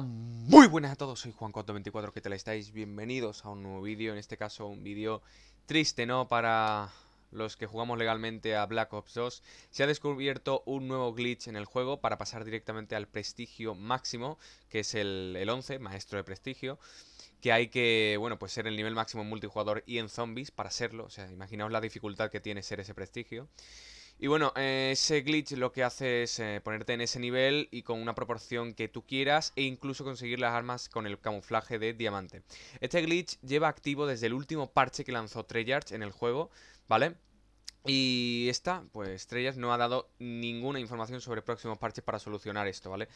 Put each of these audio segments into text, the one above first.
muy buenas a todos, soy juan 24 ¿qué tal estáis? Bienvenidos a un nuevo vídeo, en este caso un vídeo triste, ¿no? Para los que jugamos legalmente a Black Ops 2, se ha descubierto un nuevo glitch en el juego para pasar directamente al prestigio máximo, que es el, el 11, maestro de prestigio, que hay que, bueno, pues ser el nivel máximo en multijugador y en zombies para serlo, o sea, imaginaos la dificultad que tiene ser ese prestigio. Y bueno, eh, ese glitch lo que hace es eh, ponerte en ese nivel y con una proporción que tú quieras e incluso conseguir las armas con el camuflaje de diamante. Este glitch lleva activo desde el último parche que lanzó Treyarch en el juego, ¿vale? Y esta, pues Treyarch no ha dado ninguna información sobre próximos parches para solucionar esto, ¿vale?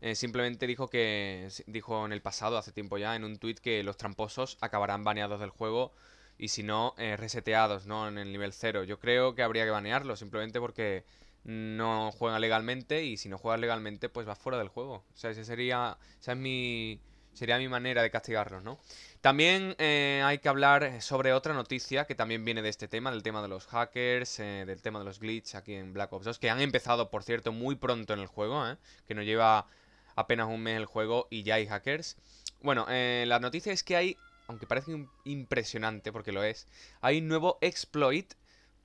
Eh, simplemente dijo que, dijo en el pasado, hace tiempo ya, en un tweet que los tramposos acabarán baneados del juego y si no, eh, reseteados, ¿no? En el nivel 0. Yo creo que habría que banearlo, simplemente porque no juega legalmente y si no juegas legalmente, pues vas fuera del juego. O sea, ese sería, esa es mi, sería mi manera de castigarlos, ¿no? También eh, hay que hablar sobre otra noticia que también viene de este tema, del tema de los hackers, eh, del tema de los glitches aquí en Black Ops 2, que han empezado, por cierto, muy pronto en el juego, ¿eh? que no lleva apenas un mes el juego y ya hay hackers. Bueno, la noticia es que hay aunque parece impresionante porque lo es, hay un nuevo exploit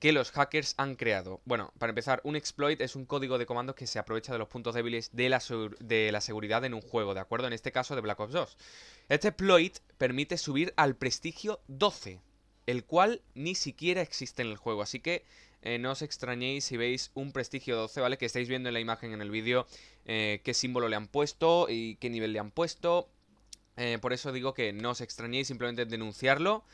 que los hackers han creado. Bueno, para empezar, un exploit es un código de comandos que se aprovecha de los puntos débiles de la, de la seguridad en un juego, ¿de acuerdo? En este caso de Black Ops 2. Este exploit permite subir al prestigio 12, el cual ni siquiera existe en el juego, así que eh, no os extrañéis si veis un prestigio 12, ¿vale? Que estáis viendo en la imagen en el vídeo eh, qué símbolo le han puesto y qué nivel le han puesto eh, por eso digo que no os extrañéis, simplemente denunciarlo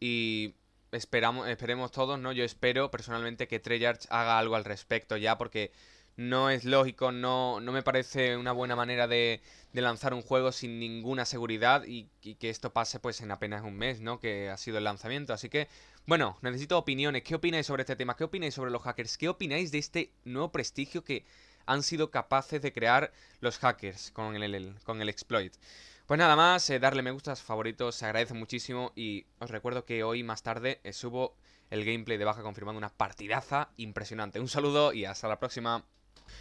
y esperamos, esperemos todos, ¿no? Yo espero personalmente que Treyarch haga algo al respecto ya, porque no es lógico, no, no me parece una buena manera de, lanzar un juego sin ninguna seguridad y, y, que esto pase pues en apenas un mes, ¿no? Que ha sido el lanzamiento, así que... Bueno, necesito opiniones. ¿Qué opináis sobre este tema? ¿Qué opináis sobre los hackers? ¿Qué opináis de este nuevo prestigio que han sido capaces de crear los hackers con el, con el exploit? Pues nada más, eh, darle me gustas, favoritos, se agradece muchísimo y os recuerdo que hoy más tarde eh, subo el gameplay de baja confirmando una partidaza impresionante. Un saludo y hasta la próxima.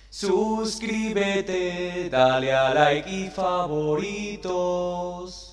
Suscríbete, dale a like y favoritos.